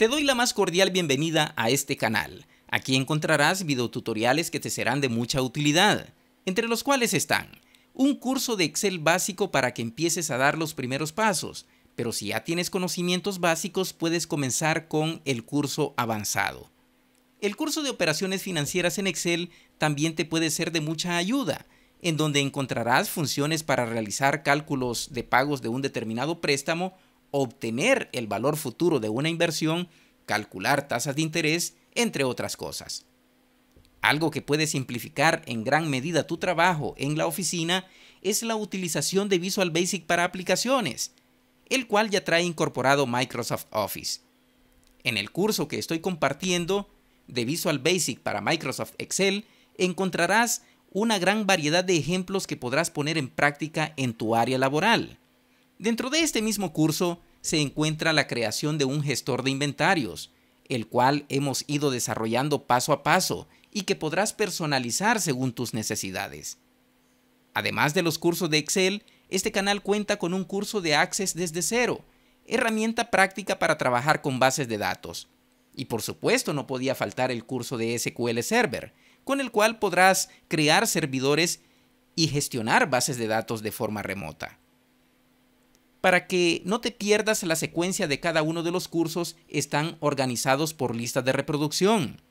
Te doy la más cordial bienvenida a este canal. Aquí encontrarás videotutoriales que te serán de mucha utilidad, entre los cuales están un curso de Excel básico para que empieces a dar los primeros pasos, pero si ya tienes conocimientos básicos puedes comenzar con el curso avanzado. El curso de operaciones financieras en Excel también te puede ser de mucha ayuda, en donde encontrarás funciones para realizar cálculos de pagos de un determinado préstamo obtener el valor futuro de una inversión, calcular tasas de interés, entre otras cosas. Algo que puede simplificar en gran medida tu trabajo en la oficina es la utilización de Visual Basic para aplicaciones, el cual ya trae incorporado Microsoft Office. En el curso que estoy compartiendo de Visual Basic para Microsoft Excel, encontrarás una gran variedad de ejemplos que podrás poner en práctica en tu área laboral. Dentro de este mismo curso se encuentra la creación de un gestor de inventarios, el cual hemos ido desarrollando paso a paso y que podrás personalizar según tus necesidades. Además de los cursos de Excel, este canal cuenta con un curso de Access desde cero, herramienta práctica para trabajar con bases de datos. Y por supuesto no podía faltar el curso de SQL Server, con el cual podrás crear servidores y gestionar bases de datos de forma remota. Para que no te pierdas la secuencia de cada uno de los cursos, están organizados por lista de reproducción.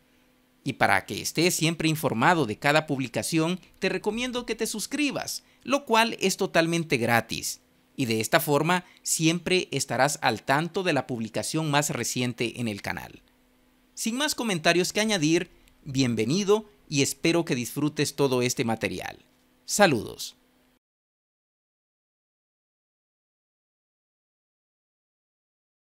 Y para que estés siempre informado de cada publicación, te recomiendo que te suscribas, lo cual es totalmente gratis. Y de esta forma siempre estarás al tanto de la publicación más reciente en el canal. Sin más comentarios que añadir, bienvenido y espero que disfrutes todo este material. Saludos.